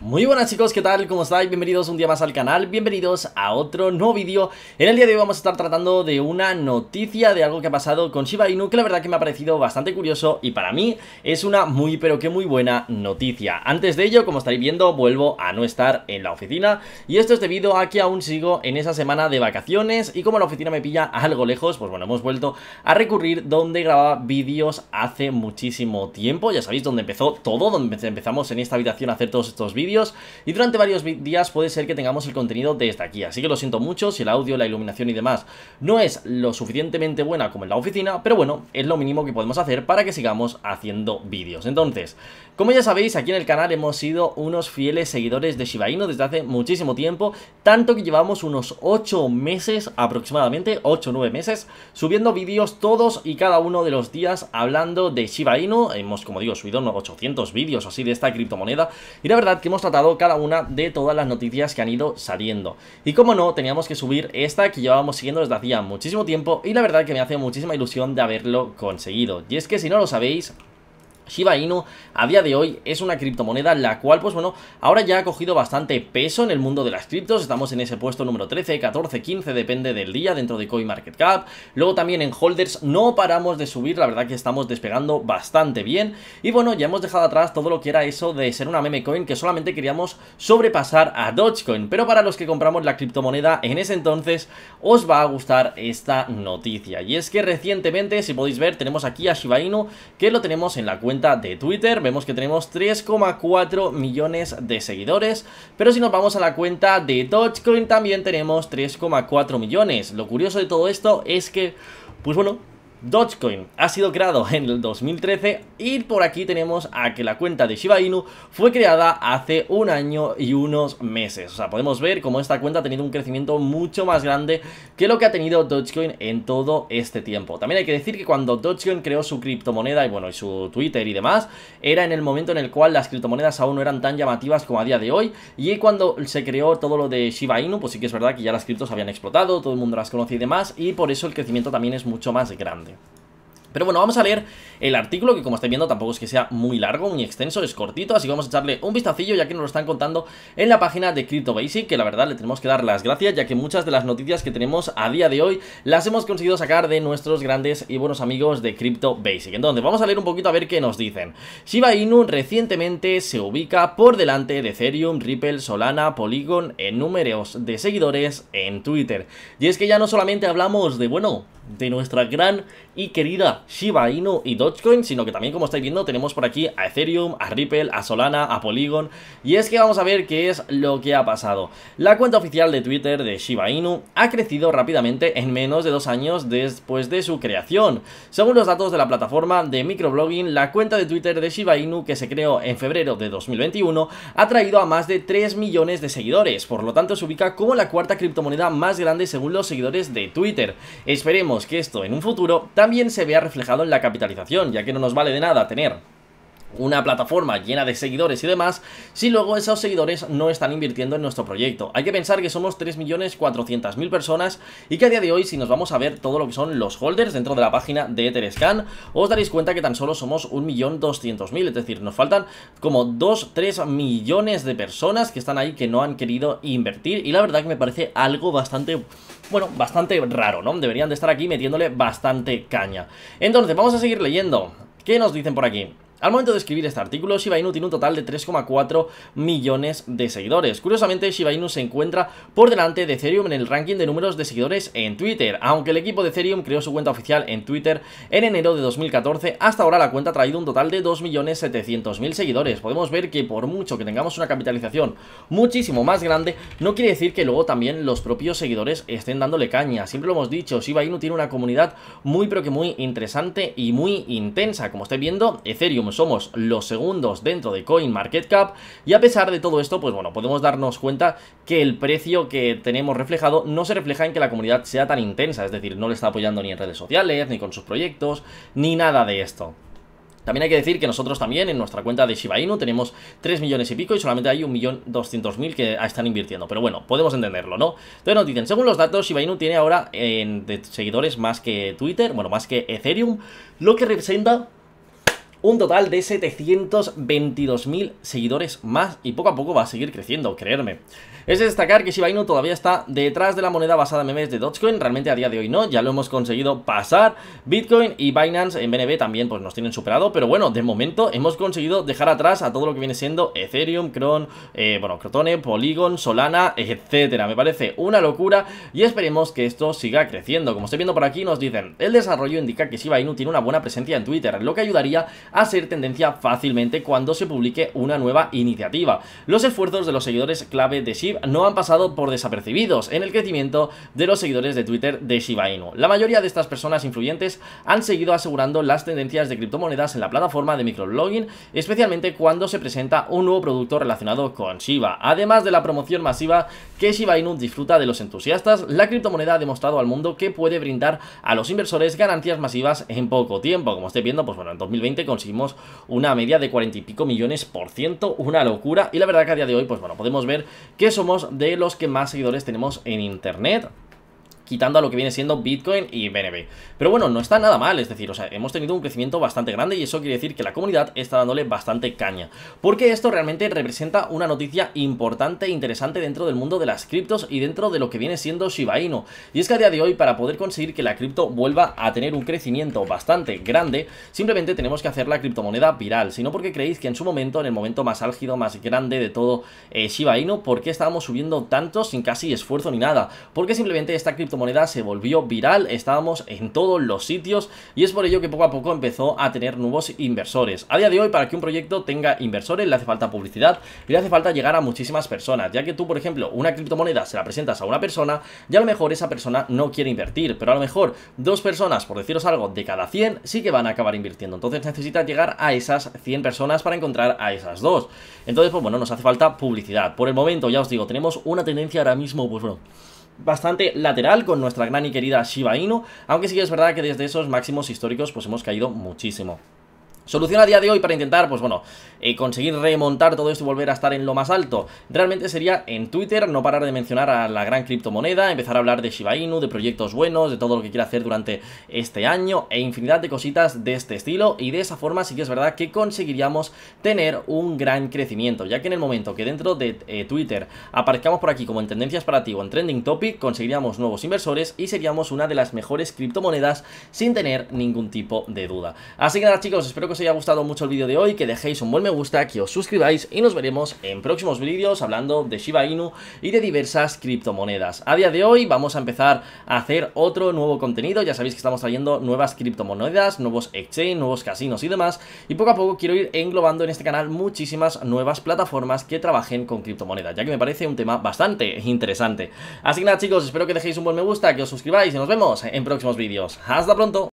Muy buenas chicos, ¿qué tal? ¿Cómo estáis? Bienvenidos un día más al canal, bienvenidos a otro nuevo vídeo En el día de hoy vamos a estar tratando de una noticia de algo que ha pasado con Shiba Inu Que la verdad que me ha parecido bastante curioso y para mí es una muy pero que muy buena noticia Antes de ello, como estaréis viendo, vuelvo a no estar en la oficina Y esto es debido a que aún sigo en esa semana de vacaciones Y como la oficina me pilla algo lejos, pues bueno, hemos vuelto a recurrir donde grababa vídeos hace muchísimo tiempo Ya sabéis, donde empezó todo, donde empezamos en esta habitación a hacer todos estos vídeos y durante varios días puede ser que tengamos el contenido desde aquí, así que lo siento mucho si el audio, la iluminación y demás no es lo suficientemente buena como en la oficina, pero bueno, es lo mínimo que podemos hacer para que sigamos haciendo vídeos. Entonces, como ya sabéis, aquí en el canal hemos sido unos fieles seguidores de Shiba Inu desde hace muchísimo tiempo, tanto que llevamos unos 8 meses aproximadamente, 8 o 9 meses, subiendo vídeos todos y cada uno de los días hablando de Shiba Inu, hemos como digo subido unos 800 vídeos así de esta criptomoneda y la verdad que hemos tratado cada una de todas las noticias que han ido saliendo. Y como no, teníamos que subir esta que llevábamos siguiendo desde hacía muchísimo tiempo y la verdad que me hace muchísima ilusión de haberlo conseguido. Y es que si no lo sabéis, Shiba Inu a día de hoy es una criptomoneda la cual, pues bueno, ahora ya ha cogido bastante peso en el mundo de las criptos. Estamos en ese puesto número 13, 14, 15, depende del día dentro de CoinMarketCap. Luego también en holders no paramos de subir, la verdad que estamos despegando bastante bien. Y bueno, ya hemos dejado atrás todo lo que era eso de ser una meme coin que solamente queríamos sobrepasar a Dogecoin. Pero para los que compramos la criptomoneda en ese entonces, os va a gustar esta noticia. Y es que recientemente, si podéis ver, tenemos aquí a Shiba Inu que lo tenemos en la cuenta de Twitter vemos que tenemos 3,4 millones de seguidores, pero si nos vamos a la cuenta de Dogecoin también tenemos 3,4 millones. Lo curioso de todo esto es que, pues bueno, Dogecoin ha sido creado en el 2013 y por aquí tenemos a que la cuenta de Shiba Inu fue creada hace un año y unos meses. O sea, podemos ver cómo esta cuenta ha tenido un crecimiento mucho más grande que lo que ha tenido Dogecoin en todo este tiempo. También hay que decir que cuando Dogecoin creó su criptomoneda y bueno, y su Twitter y demás, era en el momento en el cual las criptomonedas aún no eran tan llamativas como a día de hoy y cuando se creó todo lo de Shiba Inu, pues sí que es verdad que ya las criptos habían explotado, todo el mundo las conocía y demás y por eso el crecimiento también es mucho más grande. Pero bueno, vamos a leer el artículo que como estáis viendo tampoco es que sea muy largo, muy extenso, es cortito, así que vamos a echarle un vistacillo ya que nos lo están contando en la página de Crypto Basic, que la verdad le tenemos que dar las gracias ya que muchas de las noticias que tenemos a día de hoy las hemos conseguido sacar de nuestros grandes y buenos amigos de Crypto Basic. Entonces, vamos a leer un poquito a ver qué nos dicen. Shiba Inu recientemente se ubica por delante de Ethereum, Ripple, Solana, Polygon en números de seguidores en Twitter. Y es que ya no solamente hablamos de, bueno, de nuestra gran y querida Shiba Inu y Dogecoin, sino que también como estáis viendo tenemos por aquí a Ethereum, a Ripple, a Solana, a Polygon y es que vamos a ver qué es lo que ha pasado. La cuenta oficial de Twitter de Shiba Inu ha crecido rápidamente en menos de dos años después de su creación. Según los datos de la plataforma de microblogging, la cuenta de Twitter de Shiba Inu que se creó en febrero de 2021 ha traído a más de 3 millones de seguidores, por lo tanto se ubica como la cuarta criptomoneda más grande según los seguidores de Twitter. Esperemos que esto en un futuro también se vea reflejado en la capitalización, ya que no nos vale de nada tener una plataforma llena de seguidores y demás, si luego esos seguidores no están invirtiendo en nuestro proyecto. Hay que pensar que somos 3.400.000 personas y que a día de hoy, si nos vamos a ver todo lo que son los holders dentro de la página de Etherscan, os daréis cuenta que tan solo somos 1.200.000, es decir, nos faltan como 2-3 millones de personas que están ahí que no han querido invertir y la verdad que me parece algo bastante bueno, bastante raro, ¿no? Deberían de estar aquí metiéndole bastante caña. Entonces, vamos a seguir leyendo. ¿Qué nos dicen por aquí? Al momento de escribir este artículo, Shiba Inu tiene un total de 3,4 millones de seguidores. Curiosamente, Shiba Inu se encuentra por delante de Ethereum en el ranking de números de seguidores en Twitter. Aunque el equipo de Ethereum creó su cuenta oficial en Twitter en enero de 2014, hasta ahora la cuenta ha traído un total de 2.700.000 seguidores. Podemos ver que por mucho que tengamos una capitalización muchísimo más grande, no quiere decir que luego también los propios seguidores estén dándole caña. Siempre lo hemos dicho, Shiba Inu tiene una comunidad muy pero que muy interesante y muy intensa. Como estáis viendo, Ethereum somos los segundos dentro de CoinMarketCap y a pesar de todo esto, pues bueno, podemos darnos cuenta que el precio que tenemos reflejado no se refleja en que la comunidad sea tan intensa, es decir, no le está apoyando ni en redes sociales, ni con sus proyectos, ni nada de esto. También hay que decir que nosotros también en nuestra cuenta de Shiba Inu tenemos 3 millones y pico y solamente hay 1.200.000 que están invirtiendo. Pero bueno, podemos entenderlo, ¿no? Entonces nos dicen, según los datos, Shiba Inu tiene ahora eh, en seguidores más que Twitter, bueno, más que Ethereum, lo que representa un total de 722.000 seguidores más y poco a poco va a seguir creciendo, creerme. Es destacar que Shiba Inu todavía está detrás de la moneda basada en memes de Dogecoin, realmente a día de hoy no, ya lo hemos conseguido pasar. Bitcoin y Binance en BNB también pues nos tienen superado, pero bueno, de momento hemos conseguido dejar atrás a todo lo que viene siendo Ethereum, Cron, eh, bueno, Crotone, Polygon, Solana, etcétera. Me parece una locura y esperemos que esto siga creciendo. Como estoy viendo por aquí nos dicen, el desarrollo indica que Shiba Inu tiene una buena presencia en Twitter, lo que ayudaría a ser tendencia fácilmente cuando se publique una nueva iniciativa. Los esfuerzos de los seguidores clave de SHIB no han pasado por desapercibidos en el crecimiento de los seguidores de Twitter de Shiba Inu. La mayoría de estas personas influyentes han seguido asegurando las tendencias de criptomonedas en la plataforma de microblogging, especialmente cuando se presenta un nuevo producto relacionado con Shiba. Además de la promoción masiva que Shiba Inu disfruta de los entusiastas, la criptomoneda ha demostrado al mundo que puede brindar a los inversores ganancias masivas en poco tiempo, como esté viendo, pues bueno, en 2020 con hicimos una media de 40 y pico millones por ciento, una locura. Y la verdad que a día de hoy, pues bueno, podemos ver que somos de los que más seguidores tenemos en internet quitando a lo que viene siendo Bitcoin y BNB. Pero bueno, no está nada mal, es decir, o sea, hemos tenido un crecimiento bastante grande y eso quiere decir que la comunidad está dándole bastante caña. Porque esto realmente representa una noticia importante e interesante dentro del mundo de las criptos y dentro de lo que viene siendo Shiba Inu. Y es que a día de hoy, para poder conseguir que la cripto vuelva a tener un crecimiento bastante grande, simplemente tenemos que hacer la criptomoneda viral, si no porque creéis que en su momento, en el momento más álgido, más grande de todo eh, Shiba Inu, ¿por qué estábamos subiendo tanto sin casi esfuerzo ni nada? Porque simplemente esta criptomoneda moneda se volvió viral, estábamos en todos los sitios y es por ello que poco a poco empezó a tener nuevos inversores. A día de hoy, para que un proyecto tenga inversores, le hace falta publicidad y le hace falta llegar a muchísimas personas, ya que tú, por ejemplo, una criptomoneda se la presentas a una persona y a lo mejor esa persona no quiere invertir, pero a lo mejor dos personas, por deciros algo, de cada 100 sí que van a acabar invirtiendo. Entonces necesitas llegar a esas 100 personas para encontrar a esas dos. Entonces, pues bueno, nos hace falta publicidad. Por el momento, ya os digo, tenemos una tendencia ahora mismo, pues bueno, bastante lateral con nuestra gran y querida Shiba Inu, aunque sí que es verdad que desde esos máximos históricos pues hemos caído muchísimo. Solución a día de hoy para intentar, pues bueno, eh, conseguir remontar todo esto y volver a estar en lo más alto. Realmente sería en Twitter no parar de mencionar a la gran criptomoneda, empezar a hablar de Shiba Inu, de proyectos buenos, de todo lo que quiera hacer durante este año e infinidad de cositas de este estilo. Y de esa forma sí que es verdad que conseguiríamos tener un gran crecimiento, ya que en el momento que dentro de eh, Twitter aparezcamos por aquí como en tendencias para ti o en trending topic, conseguiríamos nuevos inversores y seríamos una de las mejores criptomonedas sin tener ningún tipo de duda. Así que nada chicos, espero que os os haya gustado mucho el vídeo de hoy, que dejéis un buen me gusta, que os suscribáis y nos veremos en próximos vídeos hablando de Shiba Inu y de diversas criptomonedas. A día de hoy vamos a empezar a hacer otro nuevo contenido, ya sabéis que estamos trayendo nuevas criptomonedas, nuevos exchange, nuevos casinos y demás, y poco a poco quiero ir englobando en este canal muchísimas nuevas plataformas que trabajen con criptomonedas, ya que me parece un tema bastante interesante. Así que nada chicos, espero que dejéis un buen me gusta, que os suscribáis y nos vemos en próximos vídeos. ¡Hasta pronto!